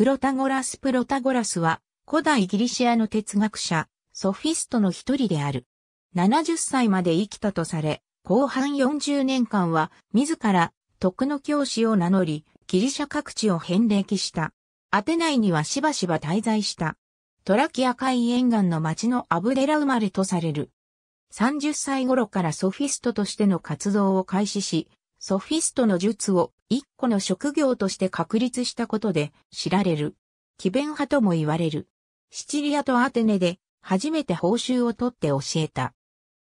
プロタゴラス・プロタゴラスは、古代ギリシアの哲学者、ソフィストの一人である。70歳まで生きたとされ、後半40年間は、自ら、徳の教師を名乗り、ギリシャ各地を遍歴した。アテナイにはしばしば滞在した。トラキア海沿岸の町のアブデラ生まれとされる。30歳頃からソフィストとしての活動を開始し、ソフィストの術を一個の職業として確立したことで知られる。奇弁派とも言われる。シチリアとアテネで初めて報酬を取って教えた。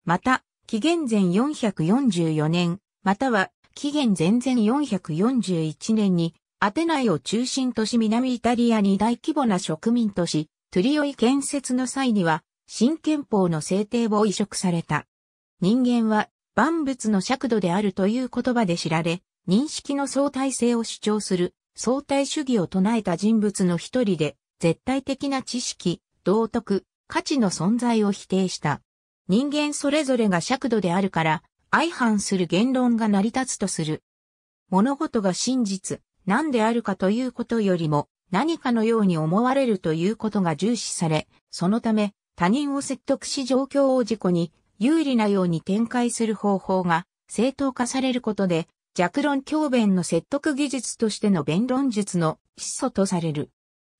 また、紀元前444年、または紀元前々441年にアテナイを中心とし南イタリアに大規模な植民都市、トゥリオイ建設の際には、新憲法の制定を移植された。人間は万物の尺度であるという言葉で知られ、認識の相対性を主張する相対主義を唱えた人物の一人で、絶対的な知識、道徳、価値の存在を否定した。人間それぞれが尺度であるから、相反する言論が成り立つとする。物事が真実、何であるかということよりも、何かのように思われるということが重視され、そのため、他人を説得し状況を自己に有利なように展開する方法が正当化されることで、弱論教弁の説得技術としての弁論術の始祖とされる。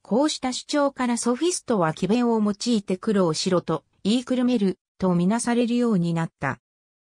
こうした主張からソフィストは奇弁を用いて苦労しろと言いくるめるとみなされるようになった。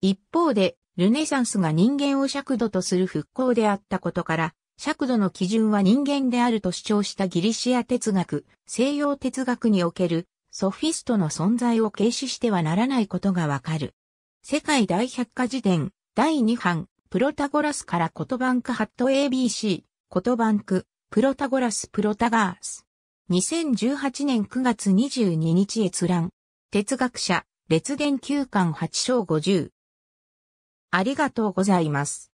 一方で、ルネサンスが人間を尺度とする復興であったことから、尺度の基準は人間であると主張したギリシア哲学、西洋哲学におけるソフィストの存在を軽視してはならないことがわかる。世界大百科事典、第2版、プロタゴラスから言葉ンクハット ABC、言葉ンク、プロタゴラスプロタガース。2018年9月22日閲覧。哲学者、列伝9巻8章50。ありがとうございます。